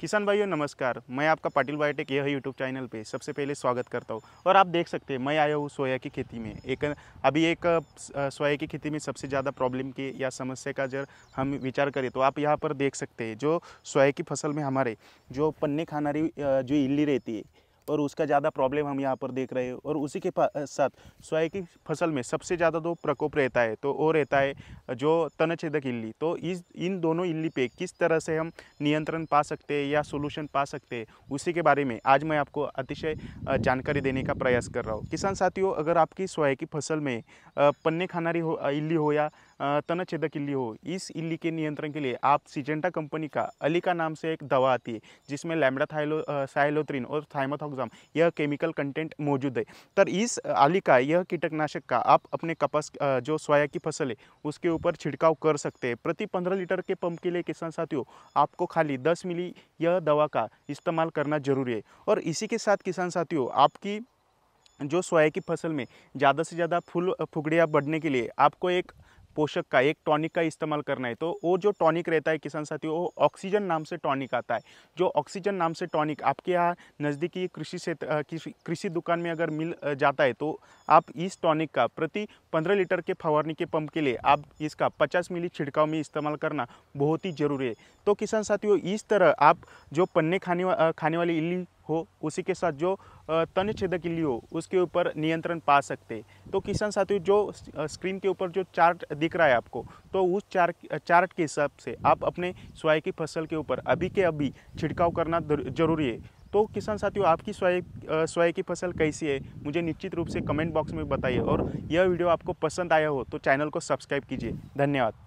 किसान भाइयों नमस्कार मैं आपका पाटिल बायोटेक यह यूट्यूब चैनल पे सबसे पहले स्वागत करता हूँ और आप देख सकते हैं मैं आया हूँ सोया की खेती में एक अभी एक सोया की खेती में सबसे ज़्यादा प्रॉब्लम की या समस्या का जब हम विचार करें तो आप यहाँ पर देख सकते हैं जो सोया की फसल में हमारे जो पन्ने खाना जो इली रहती है और उसका ज़्यादा प्रॉब्लम हम यहाँ पर देख रहे हैं और उसी के साथ सोया की फसल में सबसे ज़्यादा दो प्रकोप रहता है तो वो रहता है जो तनछेदक इल्ली तो इस इन दोनों इल्ली पे किस तरह से हम नियंत्रण पा सकते हैं या सोल्यूशन पा सकते हैं उसी के बारे में आज मैं आपको अतिशय जानकारी देने का प्रयास कर रहा हूँ किसान साथियों अगर आपकी सोया की फसल में पन्ने खानारी हो इली हो या तनछेदक इल्ली हो इस इल्ली के नियंत्रण के लिए आप सिजेंटा कंपनी का अली का नाम से एक दवा आती है जिसमें लैमडा थाइलो साइलोथ्रीन और थाइमाथॉक प्रोग्राम यह केमिकल कंटेंट मौजूद है तर इस आली का यह कीटकनाशक का आप अपने कपास जो सोया की फसल है उसके ऊपर छिड़काव कर सकते हैं प्रति पंद्रह लीटर के पंप के लिए किसान साथियों आपको खाली दस मिली यह दवा का इस्तेमाल करना जरूरी है और इसी के साथ किसान साथियों आपकी जो सोया की फसल में ज़्यादा से ज़्यादा फूल फुगड़ियाँ बढ़ने के लिए आपको एक पोषक का एक टॉनिक का इस्तेमाल करना है तो वो जो टॉनिक रहता है किसान साथियों वो ऑक्सीजन नाम से टॉनिक आता है जो ऑक्सीजन नाम से टॉनिक आपके यहाँ नज़दीकी कृषि क्षेत्र कृषि दुकान में अगर मिल जाता है तो आप इस टॉनिक का प्रति पंद्रह लीटर के फवारने के पंप के लिए आप इसका पचास मिली छिड़काव में इस्तेमाल करना बहुत ही ज़रूरी है तो किसान साथियों इस तरह आप जो पन्ने खाने वा, खाने वाली इली हो उसी के साथ जो तन छेदक इली हो उसके ऊपर नियंत्रण पा सकते तो किसान साथियों जो स्क्रीन के ऊपर जो चार्ट दिख रहा है आपको तो उस चार्ट चार्ट के हिसाब से आप अपने स्वाय की फसल के ऊपर अभी के अभी छिड़काव करना जरूरी है तो किसान साथियों आपकी स्वाय स्वाय की फसल कैसी है मुझे निश्चित रूप से कमेंट बॉक्स में बताइए और यह वीडियो आपको पसंद आया हो तो चैनल को सब्सक्राइब कीजिए धन्यवाद